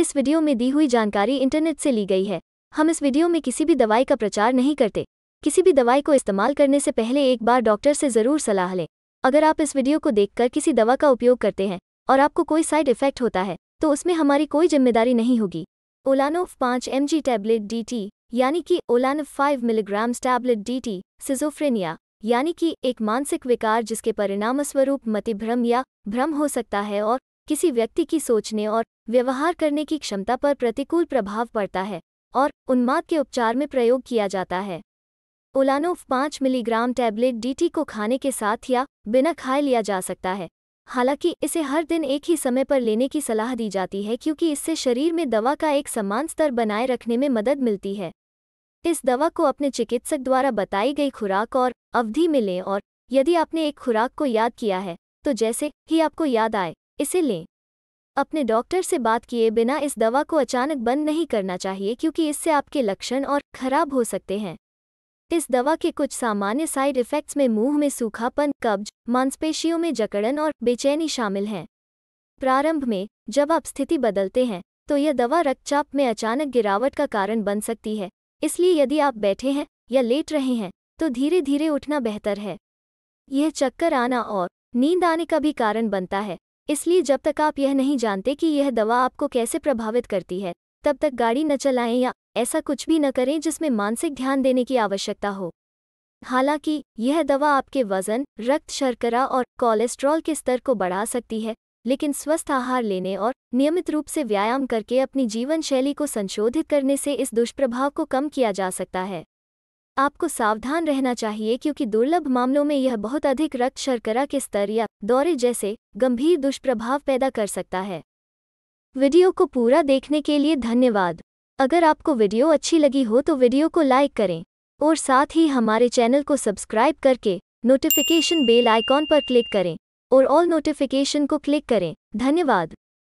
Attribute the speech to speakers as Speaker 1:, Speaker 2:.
Speaker 1: इस वीडियो में दी हुई जानकारी इंटरनेट से ली गई है हम इस वीडियो में किसी भी दवाई का प्रचार नहीं करते किसी भी दवाई को इस्तेमाल करने से पहले एक बार डॉक्टर से ज़रूर सलाह लें अगर आप इस वीडियो को देखकर किसी दवा का उपयोग करते हैं और आपको कोई साइड इफेक्ट होता है तो उसमें हमारी कोई जिम्मेदारी नहीं होगी ओलानोफ पाँच M G tablet D T यानी कि ओलानो five milligram tablet D T schizophrenia यानी कि एक मानसिक विकार जिसके परिणामस्वरूप मतिभ्रम या भ्रम हो सकता है और किसी व्यक्ति की सोचने और व्यवहार करने की क्षमता पर प्रतिकूल प्रभाव पड़ता है और उन्माद के उपचार में प्रयोग किया जाता है ओलानोफ पाँच मिलीग्राम टैबलेट डीटी को खाने के साथ या बिना खाए लिया जा सकता है हालांकि इसे हर दिन एक ही समय पर लेने की सलाह दी जाती है क्योंकि इससे शरीर में दवा का एक समान स्तर बनाए रखने में मदद मिलती है इस दवा को अपने चिकित्सक द्वारा बताई गई खुराक और अवधि में लें और यदि आपने एक खुराक को याद किया है तो जैसे ही आपको याद आए इसे लें अपने डॉक्टर से बात किए बिना इस दवा को अचानक बंद नहीं करना चाहिए क्योंकि इससे आपके लक्षण और खराब हो सकते हैं इस दवा के कुछ सामान्य साइड इफ़ेक्ट्स में मुंह में सूखापन कब्ज मांसपेशियों में जकड़न और बेचैनी शामिल हैं प्रारंभ में जब आप स्थिति बदलते हैं तो यह दवा रक्तचाप में अचानक गिरावट का कारण बन सकती है इसलिए यदि आप बैठे हैं या लेट रहे हैं तो धीरे धीरे उठना बेहतर है यह चक्कर आना और नींद आने का भी कारण बनता है इसलिए जब तक आप यह नहीं जानते कि यह दवा आपको कैसे प्रभावित करती है तब तक गाड़ी न चलाएं या ऐसा कुछ भी न करें जिसमें मानसिक ध्यान देने की आवश्यकता हो हालांकि यह दवा आपके वजन रक्त शर्करा और कोलेस्ट्रॉल के स्तर को बढ़ा सकती है लेकिन स्वस्थ आहार लेने और नियमित रूप से व्यायाम करके अपनी जीवन शैली को संशोधित करने से इस दुष्प्रभाव को कम किया जा सकता है आपको सावधान रहना चाहिए क्योंकि दुर्लभ मामलों में यह बहुत अधिक रक्त शर्करा के स्तर या दौरे जैसे गंभीर दुष्प्रभाव पैदा कर सकता है वीडियो को पूरा देखने के लिए धन्यवाद अगर आपको वीडियो अच्छी लगी हो तो वीडियो को लाइक करें और साथ ही हमारे चैनल को सब्सक्राइब करके नोटिफिकेशन बेल आइकॉन पर क्लिक करें और ऑल नोटिफिकेशन को क्लिक करें धन्यवाद